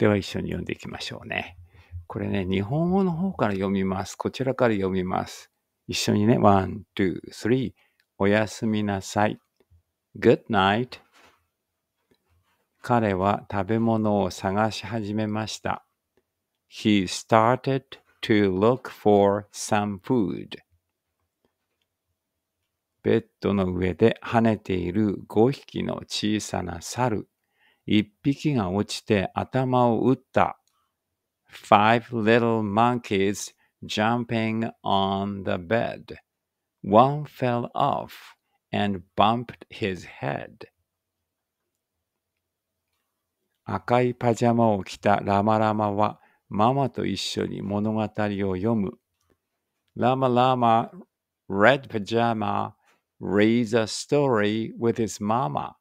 では一緒に読んでいきましょうね。これね、日本語の方から読みます。こちらから読みます。一緒にね、ワン、ツー、スリー。おやすみなさい。Good night. 彼は食べ物を探し始めました。He started to look for some food. ベッドの上で跳ねている5匹の小さな猿。一匹が落ちて頭を打った。Five little monkeys jumping on the bed. One fell off and bumped his head. red pajama reads a story with his mama.